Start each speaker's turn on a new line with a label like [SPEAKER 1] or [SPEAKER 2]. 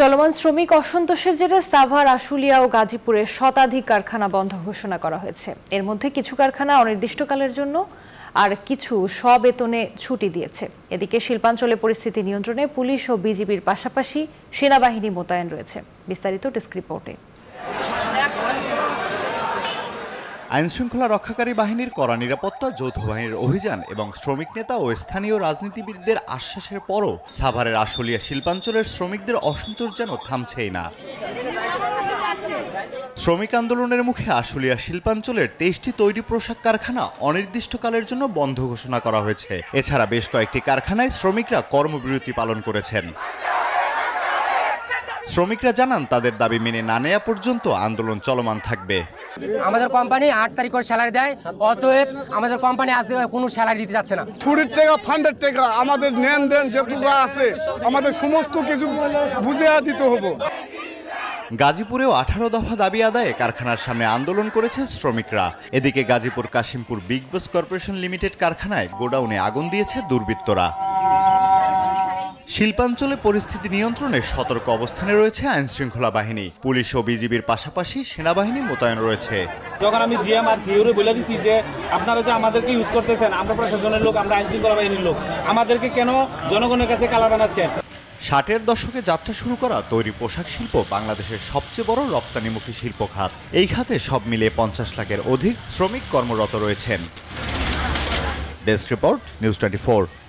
[SPEAKER 1] চলমান শ্রমিক অসন্তোষের জেরে সাভার আশুলিয়া ও গাজীপুরে শতাধিক কারখানা বন্ধ ঘোষণা করা হয়েছে এর মধ্যে কিছু কারখানা অনির্দিষ্টকালের জন্য আর কিছু সবেতনে ছুটি দিয়েছে এদিকে শিল্পাঞ্চলে পরিস্থিতি নিয়ন্ত্রণে পুলিশ ও বিজিবির পাশাপাশি সেনাবাহিনী মোতায়েন রয়েছে বিস্তারিত ডেস্ক রিপোর্টে
[SPEAKER 2] আইনশৃঙ্খলা রক্ষাকারী বাহিনীর কড়া নিরাপত্তা যৌথ বাহিনীর অভিযান এবং শ্রমিক নেতা ও স্থানীয় রাজনীতিবিদদের আশ্বাসের পরও সাভারের আশুলিয়া শিল্পাঞ্চলের শ্রমিকদের অসন্তোষ যেন থামছেই না শ্রমিক আন্দোলনের মুখে আশুলিয়া শিল্পাঞ্চলের তেইশটি তৈরি পোশাক কারখানা অনির্দিষ্টকালের জন্য বন্ধ ঘোষণা করা হয়েছে এছাড়া বেশ কয়েকটি কারখানায় শ্রমিকরা কর্মবিরতি পালন করেছেন শ্রমিকরা জানান তাদের দাবি মেনে না নেওয়া পর্যন্ত আন্দোলন চলমান থাকবে
[SPEAKER 3] আমাদের কোম্পানি আট তারিখ করে স্যালারি দেয় অতএব আমাদের কোম্পানি আজ কোনো স্যালারি দিতে যাচ্ছে না থুরির টাকা ফান্ডের টাকা আমাদের নেন দেন যেটু আছে আমাদের সমস্ত কিছু বুঝে দিতে হবে
[SPEAKER 2] গাজীপুরেও আঠারো দফা দাবি আদায়ে কারখানার সামনে আন্দোলন করেছে শ্রমিকরা এদিকে Gazipur Kashimpur big boss corporation limited কারখানায় গোডাউনে আগুন দিয়েছে দুর্বৃত্তরা শিল্পাঞ্চলে পরিস্থিতি নিয়ন্ত্রণে সতর্ক অবস্থানে রয়েছে আইন শৃঙ্খলা বাহিনী পুলিশ ও বিজিবির পাশাপাশি সেনাবাহিনী মোতায়েন রয়েছে
[SPEAKER 3] যখন আমি জিএম আর সিউরে বলে দিচ্ছি যে আপনারা যে আমাদেরকে ইউজ করতেছেন আমরা প্রশাসনের লোক আমরা আইন শৃঙ্খলা বাহিনীর লোক আমাদেরকে কেন জনগণের কাছে কালা বানাচ্ছেন
[SPEAKER 2] ষাটের দশকে যাত্রা শুরু করা তৈরি পোশাক শিল্প বাংলাদেশের সবচেয়ে বড় রপ্তানিমুখী শিল্প খাত এই খাতে সব মিলিয়ে পঞ্চাশ লাখের অধিক শ্রমিক কর্মরত রয়েছেন ডেস্ক রিপোর্ট নিউজ টোয়েন্টি